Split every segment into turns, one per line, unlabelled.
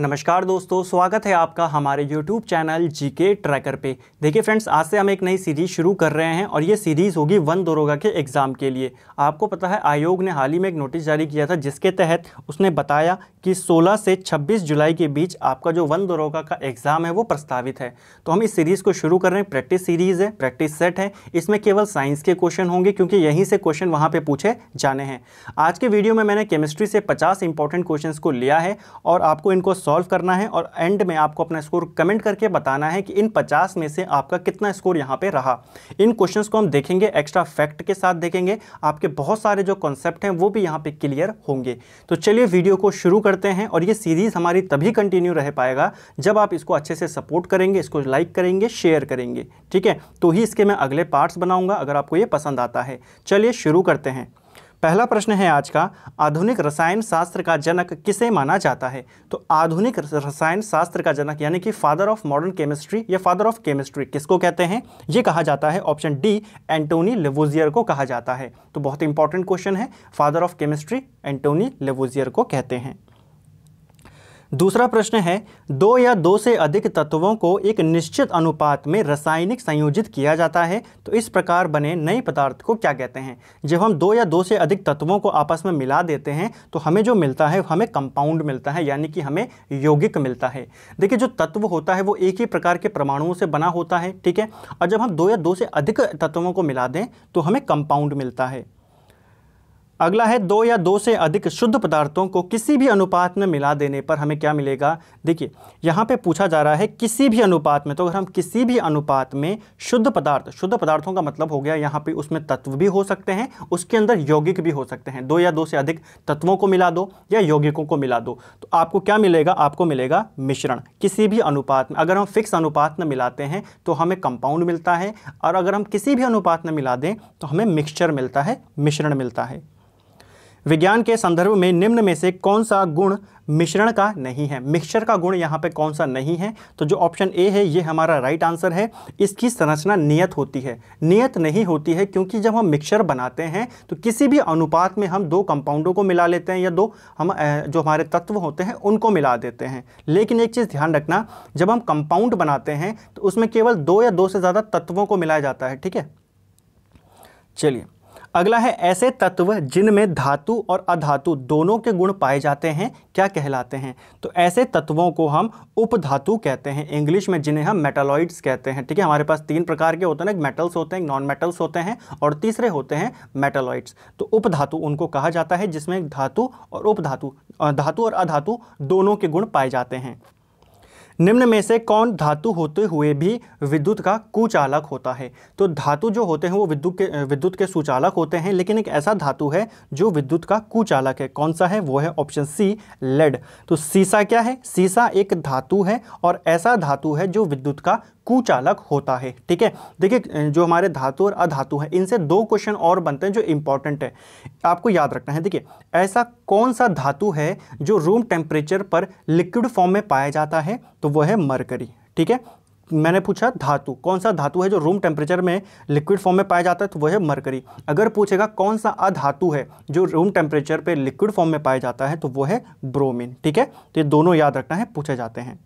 नमस्कार दोस्तों स्वागत है आपका हमारे यूट्यूब चैनल जीके ट्रैकर पे देखिए फ्रेंड्स आज से हम एक नई सीरीज़ शुरू कर रहे हैं और ये सीरीज़ होगी वन दरोगा के एग्ज़ाम के लिए आपको पता है आयोग ने हाल ही में एक नोटिस जारी किया था जिसके तहत उसने बताया कि 16 से 26 जुलाई के बीच आपका जो वन दरोगा का एग्ज़ाम है वो प्रस्तावित है तो हम इस सीरीज़ को शुरू कर रहे हैं प्रैक्टिस सीरीज़ है प्रैक्टिस सेट है इसमें केवल साइंस के क्वेश्चन होंगे क्योंकि यहीं से क्वेश्चन वहाँ पर पूछे जाने हैं आज के वीडियो में मैंने केमिस्ट्री से पचास इंपॉर्टेंट क्वेश्चन को लिया है और आपको इनको सॉल्व करना है और एंड में आपको अपना स्कोर कमेंट करके बताना है कि इन पचास में से आपका कितना स्कोर यहाँ पर रहा इन क्वेश्चन को हम देखेंगे एक्स्ट्रा फैक्ट के साथ देखेंगे आपके बहुत सारे जो कॉन्सेप्ट हैं वो भी यहाँ पर क्लियर होंगे तो चलिए वीडियो को शुरू करते हैं और ये सीरीज़ हमारी तभी कंटिन्यू रह पाएगा जब आप इसको अच्छे से सपोर्ट करेंगे इसको लाइक करेंगे शेयर करेंगे ठीक है तो ही इसके मैं अगले पार्ट्स बनाऊंगा अगर आपको ये पसंद आता है चलिए शुरू करते हैं पहला प्रश्न है आज का आधुनिक रसायन शास्त्र का जनक किसे माना जाता है तो आधुनिक रसायन शास्त्र का जनक यानी कि फादर ऑफ मॉडर्न केमिस्ट्री या फादर ऑफ केमिस्ट्री किसको कहते हैं ये कहा जाता है ऑप्शन डी एंटोनी लेवोजियर को कहा जाता है तो बहुत इंपॉर्टेंट क्वेश्चन है father of chemistry Antoine Lavoisier को कहते हैं दूसरा प्रश्न है दो या दो से अधिक तत्वों को एक निश्चित अनुपात में रासायनिक संयोजित किया जाता है तो इस प्रकार बने नए पदार्थ को क्या कहते हैं जब हम दो या दो से अधिक तत्वों को आपस में मिला देते हैं तो हमें जो मिलता है हमें कंपाउंड मिलता है यानी कि हमें यौगिक मिलता है देखिए जो तत्व होता है वो एक ही प्रकार के परमाणुओं से बना होता है ठीक है और जब हम दो या दो से अधिक तत्वों को मिला दें तो हमें कंपाउंड मिलता है अगला है दो या दो से अधिक शुद्ध पदार्थों को किसी भी अनुपात में मिला देने पर हमें क्या मिलेगा देखिए यहाँ पे पूछा जा रहा है किसी भी अनुपात में तो अगर हम किसी भी अनुपात में शुद्ध पदार्थ शुद्ध पदार्थों का मतलब हो गया यहाँ पे उसमें तत्व भी हो सकते हैं उसके अंदर यौगिक भी हो सकते हैं दो या दो से अधिक तत्वों को मिला दो या यौगिकों को मिला दो तो आपको क्या मिलेगा आपको मिलेगा मिश्रण किसी भी अनुपात में अगर हम फिक्स अनुपात में मिलाते हैं तो हमें कंपाउंड मिलता है और अगर हम किसी भी अनुपात में मिला दें तो हमें मिक्सचर मिलता है मिश्रण मिलता है विज्ञान के संदर्भ में निम्न में से कौन सा गुण मिश्रण का नहीं है मिक्सचर का गुण यहाँ पे कौन सा नहीं है तो जो ऑप्शन ए है ये हमारा राइट आंसर है इसकी संरचना नियत होती है नियत नहीं होती है क्योंकि जब हम मिक्सचर बनाते हैं तो किसी भी अनुपात में हम दो कंपाउंडों को मिला लेते हैं या दो हम जो हमारे तत्व होते हैं उनको मिला देते हैं लेकिन एक चीज़ ध्यान रखना जब हम कंपाउंड बनाते हैं तो उसमें केवल दो या दो से ज़्यादा तत्वों को मिलाया जाता है ठीक है चलिए अगला है ऐसे तत्व जिनमें धातु और अधातु दोनों के गुण पाए जाते हैं क्या कहलाते हैं तो ऐसे तत्वों को हम उपधातु कहते हैं इंग्लिश में जिन्हें हम मेटालॉइड्स कहते हैं ठीक है हमारे पास तीन प्रकार के होते हैं एक मेटल्स होते हैं नॉन मेटल्स होते हैं और तीसरे होते हैं मेटालॉइड्स तो उपधातु उनको कहा जाता है जिसमें धातु और उपधातु धातु और अधातु दोनों के गुण पाए जाते हैं निम्न में से कौन धातु होते हुए भी विद्युत का कुचालक होता है तो धातु जो होते हैं वो विद्युत के विद्युत के सुचालक होते हैं लेकिन एक ऐसा धातु है जो विद्युत का कुचालक है कौन सा है वो है ऑप्शन सी लेड तो सीसा क्या है सीसा एक धातु है और ऐसा धातु है जो विद्युत का कुचालक होता है ठीक है देखिए जो हमारे धातु और अधातु हैं इनसे दो क्वेश्चन और बनते हैं जो इंपॉर्टेंट है आपको याद रखना है देखिए ऐसा कौन सा धातु है जो रूम टेम्परेचर पर लिक्विड फॉर्म में पाया जाता है तो वो है मरकरी ठीक है मैंने पूछा धातु कौन सा धातु है जो रूम टेम्परेचर में लिक्विड फॉर्म में पाया जाता है तो वह है मरकरी अगर पूछेगा कौन सा अधातु है जो रूम टेम्परेचर पे लिक्विड फॉर्म में पाया जाता है तो वह है ब्रोमीन ठीक है तो ये दोनों याद रखना है पूछे जाते हैं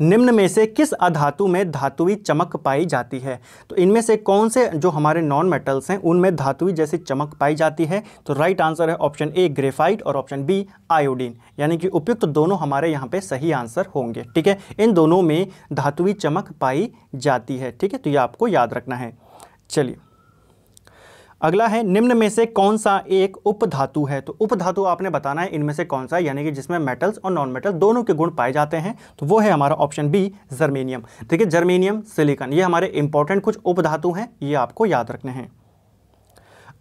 निम्न में से किस अधातु में धातुवी चमक पाई जाती है तो इनमें से कौन से जो हमारे नॉन मेटल्स हैं उनमें धातुवी जैसी चमक पाई जाती है तो राइट आंसर है ऑप्शन ए ग्रेफाइट और ऑप्शन बी आयोडीन यानी कि उपयुक्त दोनों हमारे यहाँ पे सही आंसर होंगे ठीक है इन दोनों में धातुवी चमक पाई जाती है ठीक है तो ये आपको याद रखना है चलिए अगला है निम्न में से कौन सा एक उपधातु है तो उपधातु आपने बताना है इनमें से कौन सा यानी कि जिसमें मेटल्स और नॉन मेटल दोनों के गुण पाए जाते हैं तो वो है हमारा ऑप्शन बी जर्मेनियम देखिए जर्मेनियम सिलिकॉन ये हमारे इंपॉर्टेंट कुछ उपधातु हैं ये आपको याद रखने हैं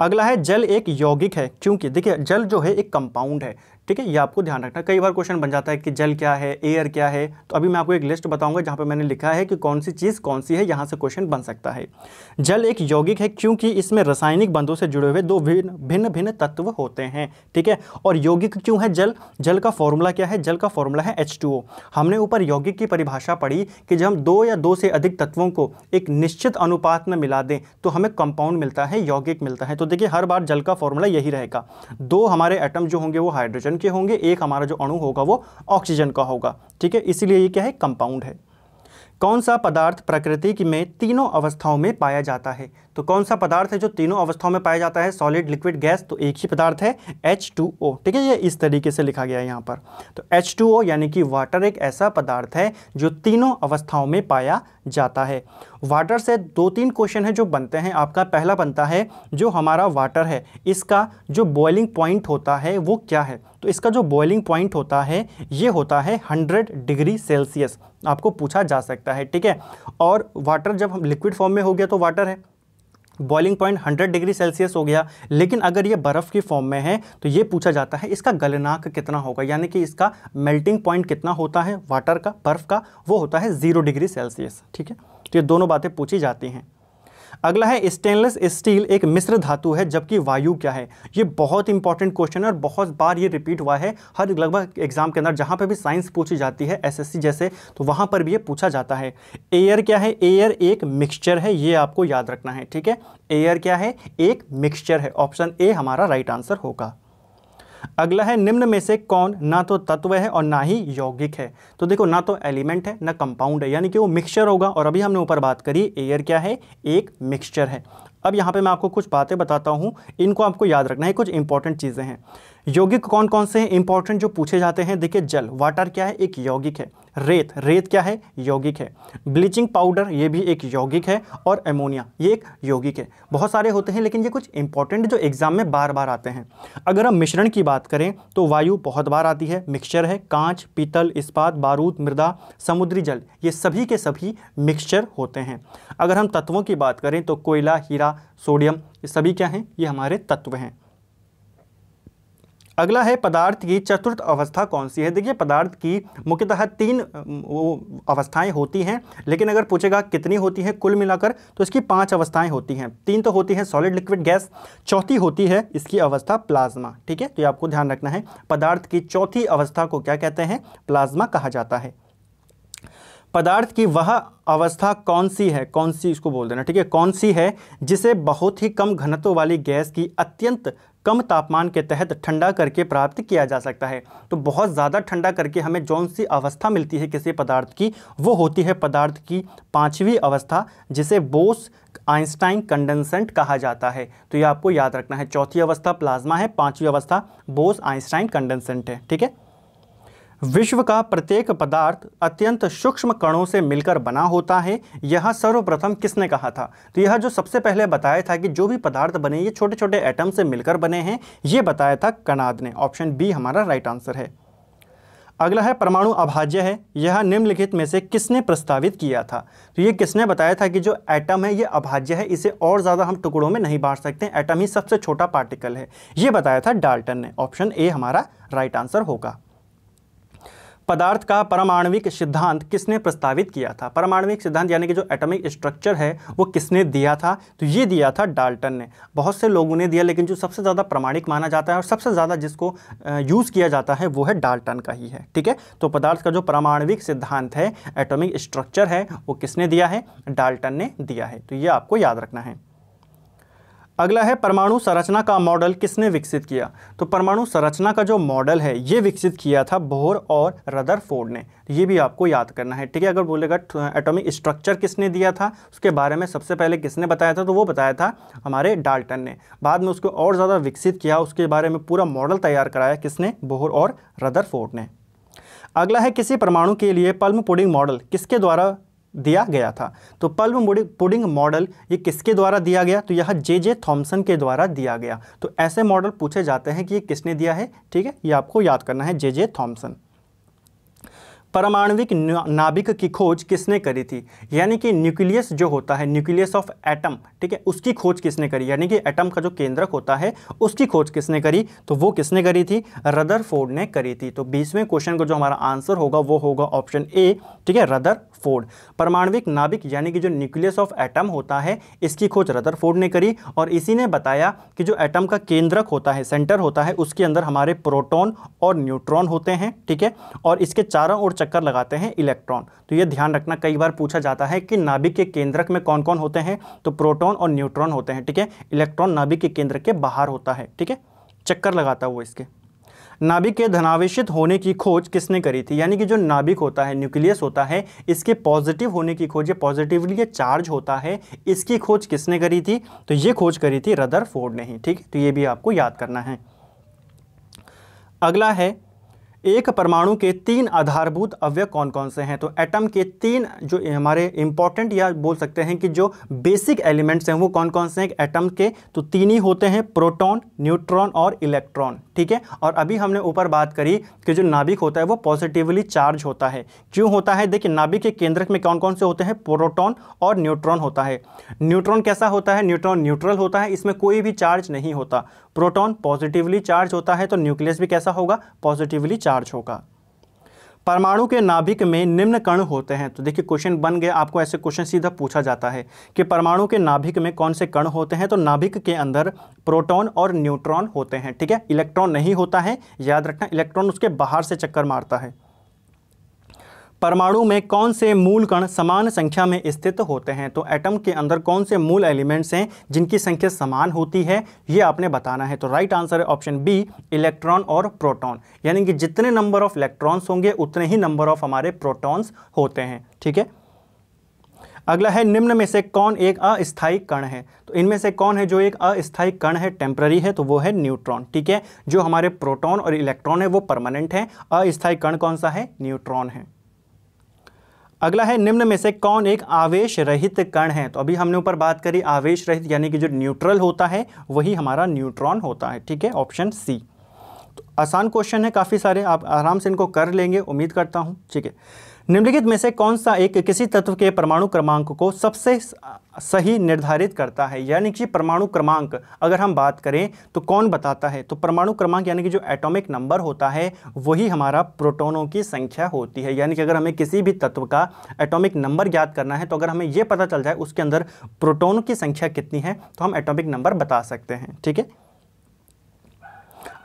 अगला है जल एक यौगिक है क्योंकि देखिए जल जो है एक कंपाउंड है ठीक है ये आपको ध्यान रखना कई बार क्वेश्चन बन जाता है कि जल क्या है एयर क्या है तो अभी मैं आपको एक लिस्ट बताऊंगा जहाँ पर मैंने लिखा है कि कौन सी चीज़ कौन सी है यहाँ से क्वेश्चन बन सकता है जल एक यौगिक है क्योंकि इसमें रासायनिक बंधों से जुड़े हुए दो भिन्न भिन्न भिन्न तत्व होते हैं ठीक है और यौगिक क्यों है जल जल का फॉर्मूला क्या है जल का फॉर्मूला है एच हमने ऊपर यौगिक की परिभाषा पढ़ी कि जब हम दो या दो से अधिक तत्वों को एक निश्चित अनुपात में मिला दें तो हमें कंपाउंड मिलता है यौगिक मिलता है तो देखिए हर बार जल का फॉर्मूला यही रहेगा दो हमारे एटम जो होंगे वो हाइड्रोजन हाइड्रोजन के होंगे एक हमारा जो अणु होगा वो ऑक्सीजन का होगा ठीक है इसीलिए ये क्या है कंपाउंड है कौन सा पदार्थ प्रकृति में तीनों अवस्थाओं में पाया जाता है तो कौन सा पदार्थ है जो तीनों अवस्थाओं में पाया जाता है सॉलिड लिक्विड गैस तो एक ही पदार्थ है एच टू ओ ठीक है ये इस तरीके से लिखा गया है यहाँ पर तो एच टू ओ यानी कि वाटर एक ऐसा पदार्थ है जो तीनों अवस्थाओं में पाया जाता है वाटर से दो तीन क्वेश्चन है जो बनते हैं आपका पहला बनता है जो हमारा वाटर है इसका जो बॉइलिंग पॉइंट होता है वो क्या है तो इसका जो बॉइलिंग पॉइंट होता है ये होता है 100 डिग्री सेल्सियस आपको पूछा जा सकता है ठीक है और वाटर जब हम लिक्विड फॉर्म में हो गया तो वाटर है बॉइलिंग पॉइंट 100 डिग्री सेल्सियस हो गया लेकिन अगर ये बर्फ़ की फॉर्म में है तो ये पूछा जाता है इसका गलनाक कितना होगा यानी कि इसका मेल्टिंग पॉइंट कितना होता है वाटर का बर्फ़ का वो होता है ज़ीरो डिग्री सेल्सियस ठीक है तो ये दोनों बातें पूछी जाती हैं अगला है स्टेनलेस स्टील एक मिश्र धातु है जबकि वायु क्या है ये बहुत इंपॉर्टेंट क्वेश्चन है और बहुत बार ये रिपीट हुआ है हर लगभग एग्जाम के अंदर जहाँ पर भी साइंस पूछी जाती है एसएससी जैसे तो वहाँ पर भी ये पूछा जाता है एयर क्या है एयर एक मिक्सचर है ये आपको याद रखना है ठीक है एयर क्या है एक मिक्सचर है ऑप्शन ए हमारा राइट आंसर होगा अगला है निम्न में से कौन ना तो तत्व है और ना ही यौगिक है तो देखो ना तो एलिमेंट है ना कंपाउंड है यानी कि वो मिक्सचर होगा और अभी हमने ऊपर बात करी एयर क्या है एक मिक्सचर है अब यहाँ पे मैं आपको कुछ बातें बताता हूँ इनको आपको याद रखना है कुछ इंपॉर्टेंट चीज़ें हैं यौगिक कौन कौन से हैं इंपॉर्टेंट जो पूछे जाते हैं देखिए जल वाटर क्या है एक यौगिक है रेत रेत क्या है यौगिक है ब्लीचिंग पाउडर ये भी एक यौगिक है और एमोनिया ये एक यौगिक है बहुत सारे होते हैं लेकिन ये कुछ इंपॉर्टेंट जो एग्ज़ाम में बार बार आते हैं अगर हम मिश्रण की बात करें तो वायु बहुत बार आती है मिक्सचर है कांच पीतल इस्पात बारूद मृदा समुद्री जल ये सभी के सभी मिक्सचर होते हैं अगर हम तत्वों की बात करें तो कोयला हीरा सोडियम ये सभी क्या हैं ये हमारे तत्व हैं अगला है पदार्थ की चतुर्थ अवस्था कौन सी है देखिए पदार्थ की मुख्यतः तीन वो अवस्थाएं होती हैं लेकिन अगर पूछेगा कितनी होती हैं कुल मिलाकर तो इसकी पांच अवस्थाएं होती हैं तीन तो होती हैं सॉलिड लिक्विड गैस चौथी होती है इसकी अवस्था प्लाज्मा ठीक है तो ये आपको ध्यान रखना है पदार्थ की चौथी अवस्था को क्या कहते हैं प्लाज्मा कहा जाता है पदार्थ की वह अवस्था कौन सी है कौन सी इसको बोल देना ठीक है कौन सी है जिसे बहुत ही कम घनत्व वाली गैस की अत्यंत कम तापमान के तहत ठंडा करके प्राप्त किया जा सकता है तो बहुत ज़्यादा ठंडा करके हमें जौन सी अवस्था मिलती है किसी पदार्थ की वो होती है पदार्थ की पाँचवीं अवस्था जिसे बोस आइंस्टाइन कंडेंसेंट कहा जाता है तो ये आपको याद रखना है चौथी अवस्था प्लाज्मा है पाँचवीं अवस्था बोस आइंस्टाइन कंडेंसेंट है ठीक है विश्व का प्रत्येक पदार्थ अत्यंत सूक्ष्म कणों से मिलकर बना होता है यह सर्वप्रथम किसने कहा था तो यह जो सबसे पहले बताया था कि जो भी पदार्थ बने ये छोटे छोटे एटम से मिलकर बने हैं ये बताया था कणाद ने ऑप्शन बी हमारा राइट आंसर है अगला है परमाणु अभाज्य है यह निम्नलिखित में से किसने प्रस्तावित किया था तो ये किसने बताया था कि जो एटम है ये अभाज्य है इसे और ज़्यादा हम टुकड़ों में नहीं बांट सकते एटम ही सबसे छोटा पार्टिकल है ये बताया था डाल्टन ने ऑप्शन ए हमारा राइट आंसर होगा पदार्थ का परमाणविक सिद्धांत किसने प्रस्तावित किया था परमाणविक सिद्धांत यानी कि जो एटॉमिक स्ट्रक्चर है वो किसने दिया था तो ये दिया था डाल्टन ने बहुत से लोगों ने दिया लेकिन जो सबसे ज़्यादा प्रमाणिक माना जाता है और सबसे ज़्यादा जिसको यूज़ किया जाता है वो है डाल्टन का ही है ठीक है तो पदार्थ का जो परमाणविक सिद्धांत है एटोमिक स्ट्रक्चर है वो किसने दिया है डाल्टन ने दिया है तो ये आपको याद रखना है अगला है परमाणु संरचना का मॉडल किसने विकसित किया तो परमाणु संरचना का जो मॉडल है ये विकसित किया था बोहर और रदरफोर्ड ने ये भी आपको याद करना है ठीक है अगर बोलेगा एटॉमिक स्ट्रक्चर किसने दिया था उसके बारे में सबसे पहले किसने बताया था तो वो बताया था हमारे डाल्टन ने बाद में उसको और ज़्यादा विकसित किया उसके बारे में पूरा मॉडल तैयार कराया किसने बोहर और रदर ने अगला है किसी परमाणु के लिए पल्म पुडिंग मॉडल किसके द्वारा दिया गया था तो पल्म पुडिंग मॉडल ये किसके द्वारा दिया गया तो यह जे जे थॉम्सन के द्वारा दिया गया तो ऐसे मॉडल पूछे जाते हैं कि ये किसने दिया है ठीक है ये आपको याद करना है जे जे थॉम्सन परमाणविक नाभिक की खोज किसने करी थी यानी कि न्यूक्लियस जो होता है न्यूक्लियस ऑफ एटम ठीक है उसकी खोज किसने करी यानी कि एटम का जो केंद्रक होता है उसकी खोज किसने करी तो वो किसने करी थी रदरफोर्ड ने करी थी तो बीसवें क्वेश्चन का जो हमारा आंसर होगा वो होगा ऑप्शन ए ठीक है रदर रदरफोर्ड परमाणविक नाभिक यानी कि जो न्यूक्लियस ऑफ एटम होता है इसकी खोज रदरफोर्ड ने करी और इसी ने बताया कि जो एटम का केंद्रक होता है सेंटर होता है उसके अंदर हमारे प्रोटॉन और न्यूट्रॉन होते हैं ठीक है और इसके चारों ओर चक्कर लगाते हैं इलेक्ट्रॉन तो ये ध्यान रखना कई बार पूछा जाता है कि नाभिक के केंद्रक में कौन कौन होते हैं तो प्रोटोन और न्यूट्रॉन होते हैं ठीक है इलेक्ट्रॉन नाभिक के केंद्र के बाहर होता है ठीक है चक्कर लगाता हुआ इसके नाभिक के धनावेशित होने की खोज किसने करी थी यानी कि जो नाभिक होता है न्यूक्लियस होता है इसके पॉजिटिव होने की खोज या पॉजिटिवली ये चार्ज होता है इसकी खोज किसने करी थी तो ये खोज करी थी रदर फोर्ड ने ही ठीक तो ये भी आपको याद करना है अगला है एक परमाणु के तीन आधारभूत अवयव कौन कौन से हैं तो एटम के तीन जो हमारे इंपॉर्टेंट या बोल सकते हैं कि जो बेसिक एलिमेंट्स हैं वो कौन कौन से हैं एटम के तो तीन ही होते हैं प्रोटॉन न्यूट्रॉन और इलेक्ट्रॉन ठीक है और अभी हमने ऊपर बात करी कि जो नाभिक होता है वो पॉजिटिवली चार्ज होता है क्यों होता है देखिए नाभिक के केंद्रक में कौन कौन से होते हैं प्रोटॉन और न्यूट्रॉन होता है न्यूट्रॉन कैसा होता है न्यूट्रॉन न्यूट्रल होता है इसमें कोई भी चार्ज नहीं होता प्रोटॉन पॉजिटिवली चार्ज होता है तो न्यूक्लियस भी कैसा होगा पॉजिटिवली चार्ज चार्ज होगा परमाणु के नाभिक में निम्न कण होते हैं तो देखिए क्वेश्चन बन गया आपको ऐसे क्वेश्चन सीधा पूछा जाता है कि परमाणु के नाभिक में कौन से कण होते हैं तो नाभिक के अंदर प्रोटॉन और न्यूट्रॉन होते हैं ठीक है इलेक्ट्रॉन नहीं होता है याद रखना इलेक्ट्रॉन उसके बाहर से चक्कर मारता है परमाणु में कौन से मूल कण समान संख्या में स्थित होते हैं तो एटम के अंदर कौन से मूल एलिमेंट्स हैं जिनकी संख्या समान होती है ये आपने बताना है तो राइट आंसर है ऑप्शन बी इलेक्ट्रॉन और प्रोटॉन यानी कि जितने नंबर ऑफ इलेक्ट्रॉन्स होंगे उतने ही नंबर ऑफ हमारे प्रोटॉन्स होते हैं ठीक है अगला है निम्न में से कौन एक अस्थायी कण है तो इनमें से कौन है जो एक अस्थायी कण है टेम्प्ररी है तो वो है न्यूट्रॉन ठीक है जो हमारे प्रोटॉन और इलेक्ट्रॉन है वो परमानेंट है अस्थायी कण कौन सा है न्यूट्रॉन है अगला है निम्न में से कौन एक आवेश रहित कण है तो अभी हमने ऊपर बात करी आवेश रहित यानी कि जो न्यूट्रल होता है वही हमारा न्यूट्रॉन होता है ठीक है ऑप्शन सी तो आसान क्वेश्चन है काफ़ी सारे आप आराम से इनको कर लेंगे उम्मीद करता हूँ ठीक है निम्नलिखित में से कौन सा एक किसी तत्व के परमाणु क्रमांक को सबसे सही निर्धारित करता है यानी कि परमाणु क्रमांक अगर हम बात करें तो कौन बताता है तो परमाणु क्रमांक यानी कि जो एटॉमिक नंबर होता है वही हमारा प्रोटोनों की संख्या होती है यानी कि अगर हमें किसी भी तत्व का एटॉमिक नंबर ज्ञात करना है तो अगर हमें यह पता चल जाए उसके अंदर प्रोटोनों की संख्या कितनी है तो हम एटोमिक नंबर बता सकते हैं ठीक है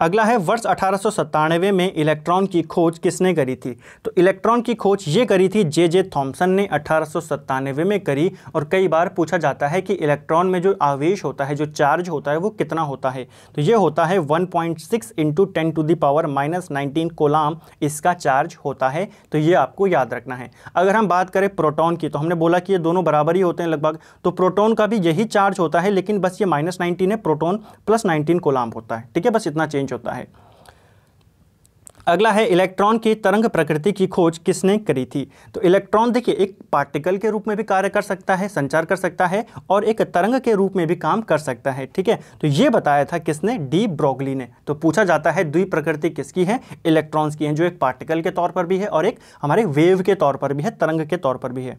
अगला है वर्ष अठारह में इलेक्ट्रॉन की खोज किसने करी थी तो इलेक्ट्रॉन की खोज ये करी थी जे जे थॉम्सन ने अठारह में करी और कई बार पूछा जाता है कि इलेक्ट्रॉन में जो आवेश होता है जो चार्ज होता है वो कितना होता है तो ये होता है 1.6 point six into ten to the power minus nineteen coulomb इसका चार्ज होता है तो ये आपको याद रखना है अगर हम बात करें प्रोटोन की तो हमने बोला कि ये दोनों बराबर ही होते हैं लगभग तो प्रोटोन का भी यही चार्ज होता है लेकिन बस ये माइनस नाइनटीन है प्रोटोन प्लस नाइनटीन कोलाम होता है ठीक है बस इतना चेंज चेंज होता है अगला है इलेक्ट्रॉन की तरंग प्रकृति की खोज किसने करी थी तो इलेक्ट्रॉन देखिए एक पार्टिकल के रूप में भी कार्य कर सकता है संचार कर सकता है और एक तरंग के रूप में भी काम कर सकता है ठीक है तो ये बताया था किसने डी ब्रोगली ने तो पूछा जाता है द्वि प्रकृति किसकी है इलेक्ट्रॉन्स की है जो एक पार्टिकल के तौर पर भी है और एक हमारे वेव के तौर पर भी है तरंग के तौर पर भी है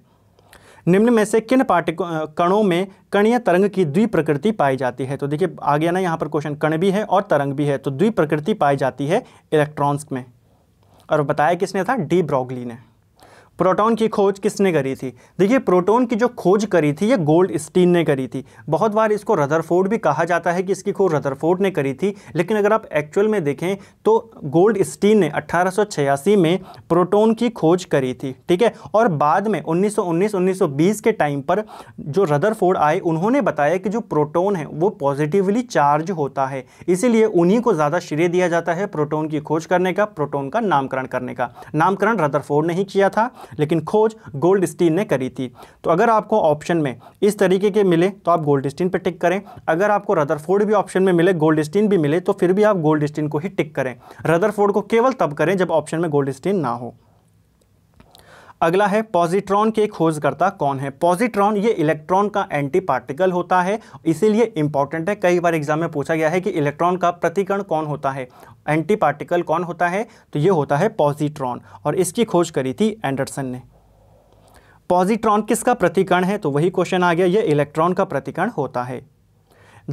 निम्न में से किन पाठिक कणों में कणीय तरंग की द्वि प्रकृति पाई जाती है तो देखिए आ गया ना यहाँ पर क्वेश्चन कण भी है और तरंग भी है तो द्वि प्रकृति पाई जाती है इलेक्ट्रॉन्स में और बताया किसने था डी ब्रॉगली ने प्रोटॉन की खोज किसने करी थी देखिए प्रोटॉन की जो खोज करी थी ये गोल्ड स्टीन ने करी थी बहुत बार इसको रदरफोर्ड भी कहा जाता है कि इसकी खोज रदरफोर्ड ने करी थी लेकिन अगर आप एक्चुअल में देखें तो गोल्ड स्टीन ने अट्ठारह में प्रोटोन की खोज करी थी ठीक है और बाद में उन्नीस सौ के टाइम पर जो रदर आए उन्होंने बताया कि जो प्रोटोन है वो पॉजिटिवली चार्ज होता है इसीलिए उन्हीं को ज़्यादा श्रेय दिया जाता है प्रोटोन की खोज करने का प्रोटोन का नामकरण करने का नामकरण रदरफोर्ड ने ही किया था लेकिन खोज गोल्ड स्टीन ने करी थी तो अगर आपको ऑप्शन में इस तरीके के मिले तो आप गोल्ड स्टीन पर टिक करें अगर आपको रदरफोर्ड भी ऑप्शन में मिले गोल्ड स्टीन भी मिले तो फिर भी आप गोल्ड स्टीन को ही टिक करें रदरफोर्ड को केवल तब करें जब ऑप्शन में गोल्ड स्टीन ना हो अगला है पॉजिट्रॉन के खोजकर्ता कौन है पॉजिट्रॉन ये इलेक्ट्रॉन का एंटी पार्टिकल होता है इसीलिए इंपॉर्टेंट है कई बार एग्जाम में पूछा गया है कि इलेक्ट्रॉन का प्रतिकरण कौन होता है एंटी पार्टिकल कौन होता है तो ये होता है पॉजिट्रॉन और इसकी खोज करी थी एंडरसन ने पॉजिट्रॉन किसका प्रतिकरण है तो वही क्वेश्चन आ गया ये इलेक्ट्रॉन का प्रतिकरण होता है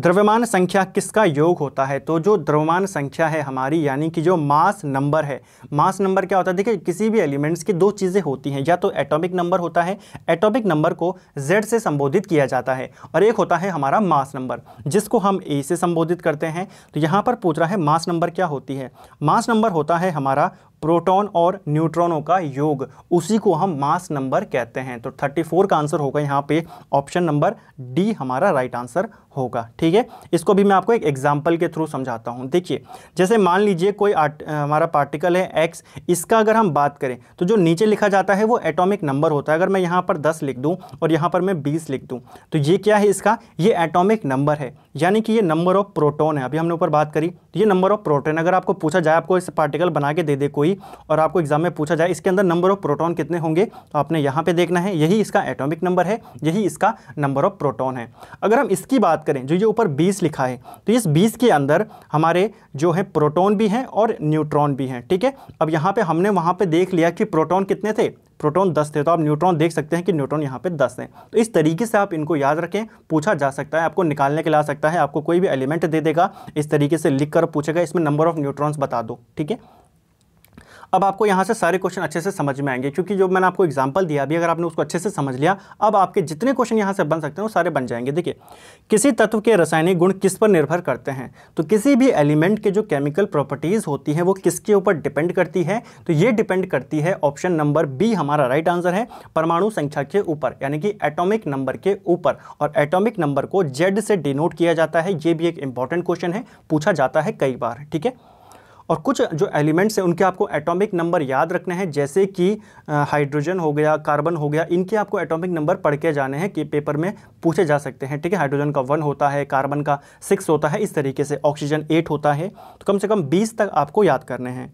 द्रव्यमान संख्या किसका योग होता है तो जो द्रव्यमान संख्या है हमारी यानी कि जो मास नंबर है मास नंबर क्या होता है देखिए किसी भी एलिमेंट्स की दो चीज़ें होती हैं या तो एटॉमिक नंबर होता है एटॉमिक नंबर को जेड से संबोधित किया जाता है और एक होता है हमारा मास नंबर जिसको हम ए से संबोधित करते हैं तो यहाँ पर पूछ रहा है मास नंबर क्या होती है मास नंबर होता है हमारा प्रोटॉन और न्यूट्रॉनों का योग उसी को हम मास नंबर कहते हैं तो 34 का आंसर होगा यहाँ पे ऑप्शन नंबर डी हमारा राइट आंसर होगा ठीक है इसको भी मैं आपको एक एग्जाम्पल के थ्रू समझाता हूँ देखिए जैसे मान लीजिए कोई हमारा पार्टिकल है एक्स इसका अगर हम बात करें तो जो नीचे लिखा जाता है वो एटॉमिक नंबर होता है अगर मैं यहाँ पर दस लिख दूँ और यहाँ पर मैं बीस लिख दूँ तो ये क्या है इसका ये एटॉमिक नंबर है यानी कि ये नंबर ऑफ प्रोटोन है अभी हमने ऊपर बात करी तो ये नंबर ऑफ प्रोटोन अगर आपको पूछा जाए आपको इस पार्टिकल बना के दे दे कोई हुई और आपको एग्जाम में पूछा जाए इसके अंदर नंबर ऑफ प्रोटॉन कितने होंगे तो आपने यहाँ पे देखना है यही इसका एटॉमिक नंबर है यही इसका नंबर ऑफ प्रोटॉन है अगर हम इसकी बात करें जो ये ऊपर बीस लिखा है तो इस बीस के अंदर हमारे जो है प्रोटोन भी हैं और न्यूट्रॉन भी हैं ठीक है ठीके? अब यहाँ पर हमने वहाँ पर देख लिया कि प्रोटोन कितने थे प्रोटॉन 10 थे तो आप न्यूट्रॉन देख सकते हैं कि न्यूट्रॉन यहाँ पे 10 हैं तो इस तरीके से आप इनको याद रखें पूछा जा सकता है आपको निकालने के लिए आ सकता है आपको कोई भी एलिमेंट दे देगा इस तरीके से लिखकर पूछेगा इसमें नंबर ऑफ न्यूट्रॉन्स बता दो ठीक है अब आपको यहाँ से सारे क्वेश्चन अच्छे से समझ में आएंगे क्योंकि जो मैंने आपको एग्जाम्पल दिया अभी अगर आपने उसको अच्छे से समझ लिया अब आपके जितने क्वेश्चन यहाँ से बन सकते हैं वो सारे बन जाएंगे देखिए किसी तत्व के रासायनिक गुण किस पर निर्भर करते हैं तो किसी भी एलिमेंट के जो केमिकल प्रॉपर्टीज़ होती हैं वो किसके ऊपर डिपेंड तो करती है तो ये डिपेंड करती है ऑप्शन नंबर बी हमारा राइट आंसर है परमाणु संख्या के ऊपर यानी कि एटॉमिक नंबर के ऊपर और एटॉमिक नंबर को जेड से डिनोट किया जाता है ये भी एक इंपॉर्टेंट क्वेश्चन है पूछा जाता है कई बार ठीक है और कुछ जो एलिमेंट्स हैं उनके आपको एटॉमिक नंबर याद रखने हैं जैसे कि हाइड्रोजन हो गया कार्बन हो गया इनके आपको एटॉमिक नंबर पढ़ के जाने हैं कि पेपर में पूछे जा सकते हैं ठीक है हाइड्रोजन का वन होता है कार्बन का सिक्स होता है इस तरीके से ऑक्सीजन एट होता है तो कम से कम बीस तक आपको याद करने हैं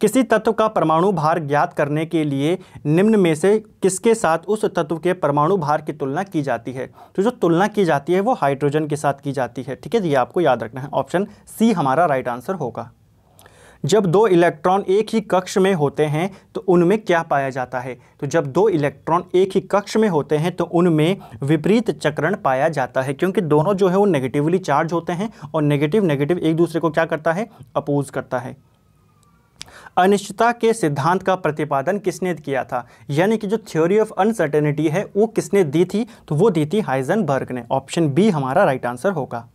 किसी तत्व का परमाणु भार ज्ञात करने के लिए निम्न में से किसके साथ उस तत्व के परमाणु भार की तुलना की जाती है तो जो तुलना की जाती है वो हाइड्रोजन के साथ की जाती है ठीक है ये आपको याद रखना है ऑप्शन सी हमारा राइट आंसर होगा जब दो इलेक्ट्रॉन एक ही कक्ष में होते हैं तो उनमें क्या पाया जाता है तो जब दो इलेक्ट्रॉन एक ही कक्ष में होते हैं तो उनमें विपरीत चक्रण पाया जाता है क्योंकि दोनों जो है वो नेगेटिवली चार्ज होते हैं और नेगेटिव नेगेटिव एक दूसरे को क्या करता है अपोज करता है अनिश्चितता के सिद्धांत का प्रतिपादन किसने किया था यानी कि जो थ्योरी ऑफ अनसर्टेनिटी है वो किसने दी थी तो वो दी थी हाइजनबर्ग ने ऑप्शन बी हमारा राइट आंसर होगा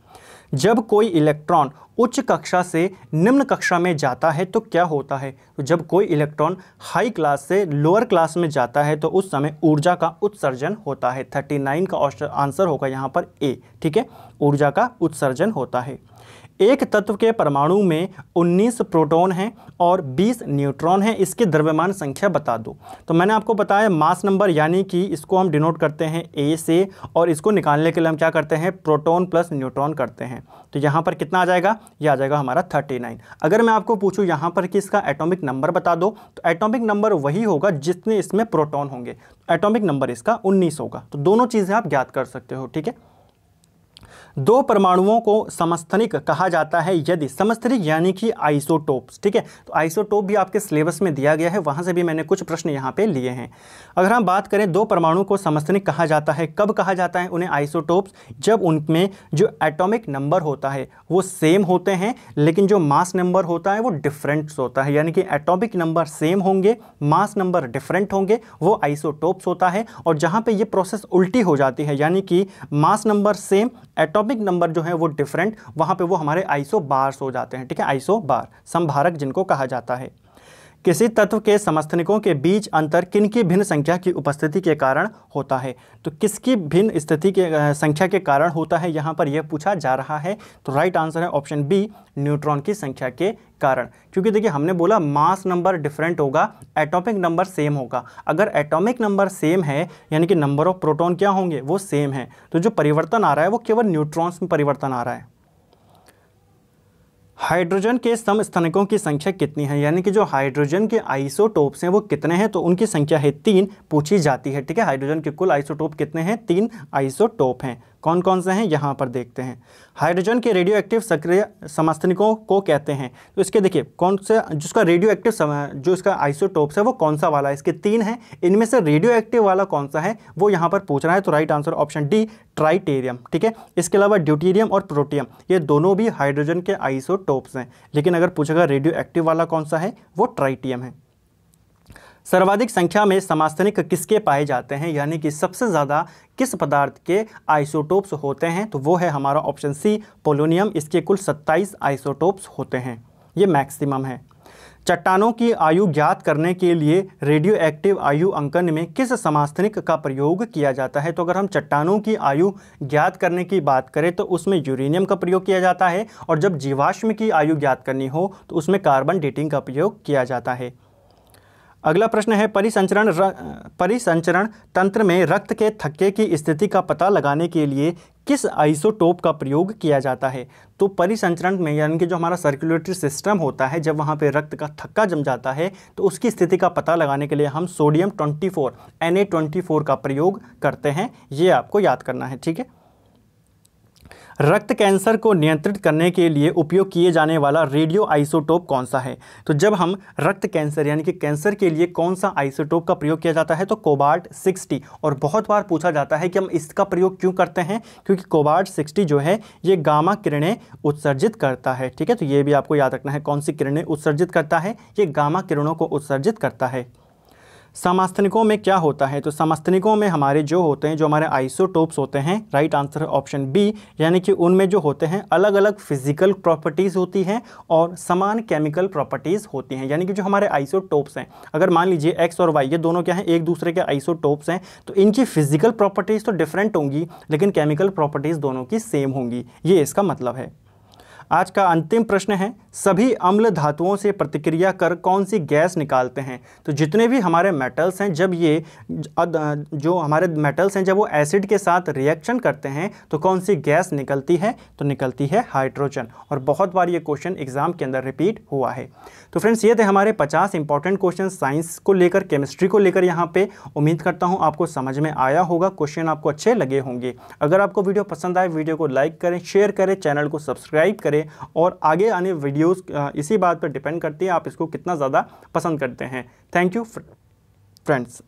जब कोई इलेक्ट्रॉन उच्च कक्षा से निम्न कक्षा में जाता है तो क्या होता है तो जब कोई इलेक्ट्रॉन हाई क्लास से लोअर क्लास में जाता है तो उस समय ऊर्जा का उत्सर्जन होता है 39 का आंसर होगा यहाँ पर ए ठीक है ऊर्जा का उत्सर्जन होता है एक तत्व के परमाणु में 19 प्रोटॉन हैं और 20 न्यूट्रॉन हैं इसके द्रव्यमान संख्या बता दो तो मैंने आपको बताया मास नंबर यानी कि इसको हम डिनोट करते हैं ए से और इसको निकालने के लिए हम क्या करते हैं प्रोटॉन प्लस न्यूट्रॉन करते हैं तो यहाँ पर कितना आ जाएगा यह आ जाएगा हमारा 39 अगर मैं आपको पूछूँ यहाँ पर कि इसका एटोमिक नंबर बता दो तो एटोमिक नंबर वही होगा जितने इसमें प्रोटोन होंगे एटोमिक नंबर इसका उन्नीस होगा तो दोनों चीज़ें आप ज्ञात कर सकते हो ठीक है दो परमाणुओं को समस्थनिक कहा जाता है यदि समस्थनिक यानी कि आइसोटोप्स ठीक है तो आइसोटोप भी आपके सिलेबस में दिया गया है वहां से भी मैंने कुछ प्रश्न यहां पे लिए हैं अगर हम बात करें दो परमाणु को समस्थनिक कहा जाता है कब कहा जाता है उन्हें आइसोटोप्स जब उनमें जो एटॉमिक नंबर होता है वो सेम होते हैं लेकिन जो मास नंबर होता है वो डिफरेंट्स होता है यानी कि एटॉमिक नंबर सेम होंगे मास नंबर डिफरेंट होंगे वो आइसोटोप्स होता है और जहाँ पर यह प्रोसेस उल्टी हो जाती है यानी कि mass number same atomic atomic number जो है वो डिफरेंट वहाँ पे वो हमारे आइसो बार्स हो जाते हैं ठीक है आइसो बार संभारक जिनको कहा जाता है किसी तत्व के समस्थनिकों के बीच अंतर किन की भिन्न संख्या की उपस्थिति के कारण होता है तो किसकी भिन्न स्थिति के संख्या के कारण होता है यहाँ पर यह पूछा जा रहा है तो राइट आंसर है ऑप्शन बी न्यूट्रॉन की संख्या के कारण क्योंकि देखिए हमने बोला मास नंबर डिफरेंट होगा एटॉमिक नंबर सेम होगा अगर एटॉमिक नंबर सेम है यानी कि नंबर ऑफ प्रोटॉन क्या होंगे वो सेम है तो जो परिवर्तन आ रहा है वो केवल न्यूट्रॉन्स में परिवर्तन आ रहा है हाइड्रोजन के समस्थानकों की संख्या कितनी है यानी कि जो हाइड्रोजन के आइसोटोप्स हैं वो कितने हैं तो उनकी संख्या है तीन पूछी जाती है ठीक है हाइड्रोजन के कुल आइसोटोप कितने हैं तीन आइसोटोप हैं कौन कौन से हैं यहाँ पर देखते हैं हाइड्रोजन के रेडियो एक्टिव सक्रिय समस्तनिकों को कहते हैं तो इसके देखिए कौन से जिसका रेडियो एक्टिव जो इसका आइसोटोप्स है वो कौन सा वाला है इसके तीन हैं इनमें से रेडियो एक्टिव वाला कौन सा है वो यहाँ पर पूछ रहा है तो right answer option D tritium ठीक है इसके अलावा ड्यूटीरियम और प्रोटियम ये दोनों भी हाइड्रोजन के आइसोटोप्स हैं लेकिन अगर पूछेगा रेडियो एक्टिव वाला कौन सा है वो ट्राइटियम है सर्वाधिक संख्या में समास्तनिक किसके पाए जाते हैं यानी कि सबसे ज़्यादा किस पदार्थ के आइसोटोप्स होते हैं तो वो है हमारा ऑप्शन सी पोलोनियम इसके कुल 27 आइसोटोप्स होते हैं ये मैक्सिमम है चट्टानों की आयु ज्ञात करने के लिए रेडियो एक्टिव आयु अंकन में किस समास्तनिक का प्रयोग किया जाता है तो अगर हम चट्टानों की आयु ज्ञात करने की बात करें तो उसमें यूरेनियम का प्रयोग किया जाता है और जब जीवाश्म की आयु ज्ञात करनी हो तो उसमें कार्बन डेटिंग का प्रयोग किया जाता है अगला प्रश्न है परिसंचरण परिसंचरण तंत्र में रक्त के थक्के की स्थिति का पता लगाने के लिए किस आइसोटोप का प्रयोग किया जाता है तो परिसंचरण में यानी कि जो हमारा सर्कुलेटरी सिस्टम होता है जब वहाँ पे रक्त का थक्का जम जाता है तो उसकी स्थिति का पता लगाने के लिए हम सोडियम 24 फोर का प्रयोग करते हैं ये आपको याद करना है ठीक है रक्त कैंसर को नियंत्रित करने के लिए उपयोग किए जाने वाला रेडियो आइसोटोप कौन सा है तो जब हम रक्त कैंसर यानी कि कैंसर के लिए कौन सा आइसोटोप का प्रयोग किया जाता है तो कोबार्ट 60 और बहुत बार पूछा जाता है कि हम इसका प्रयोग क्यों करते हैं क्योंकि कोबार्ट 60 जो है ये गामा किरणें उत्सर्जित करता है ठीक है तो ये भी आपको याद रखना है कौन सी किरणें उत्सर्जित करता है ये गामा किरणों को उत्सर्जित करता है समस्थनिकों में क्या होता है तो समस्थनिकों में हमारे जो होते हैं जो हमारे आइसोटोप्स होते हैं राइट आंसर ऑप्शन बी यानी कि उनमें जो होते हैं अलग अलग फिजिकल प्रॉपर्टीज़ होती हैं और समान केमिकल प्रॉपर्टीज़ होती हैं यानी कि जो हमारे आइसोटोप्स हैं अगर मान लीजिए एक्स और वाई ये दोनों क्या हैं एक दूसरे के आइसोटोप्स हैं तो इनकी फिजिकल प्रॉपर्टीज़ तो डिफरेंट होंगी लेकिन केमिकल प्रॉपर्टीज़ दोनों की सेम होंगी ये इसका मतलब है आज का अंतिम प्रश्न है सभी अम्ल धातुओं से प्रतिक्रिया कर कौन सी गैस निकालते हैं तो जितने भी हमारे मेटल्स हैं जब ये जो हमारे मेटल्स हैं जब वो एसिड के साथ रिएक्शन करते हैं तो कौन सी गैस निकलती है तो निकलती है हाइड्रोजन और बहुत बार ये क्वेश्चन एग्जाम के अंदर रिपीट हुआ है तो फ्रेंड्स ये थे हमारे पचास इंपॉर्टेंट क्वेश्चन साइंस को लेकर केमिस्ट्री को लेकर यहाँ पर उम्मीद करता हूँ आपको समझ में आया होगा क्वेश्चन आपको अच्छे लगे होंगे अगर आपको वीडियो पसंद आए वीडियो को लाइक करें शेयर करें चैनल को सब्सक्राइब करें करें और आगे आने वीडियोस इसी बात पर डिपेंड करती है आप इसको कितना ज़्यादा पसंद करते हैं थैंक यू फ्रेंड्स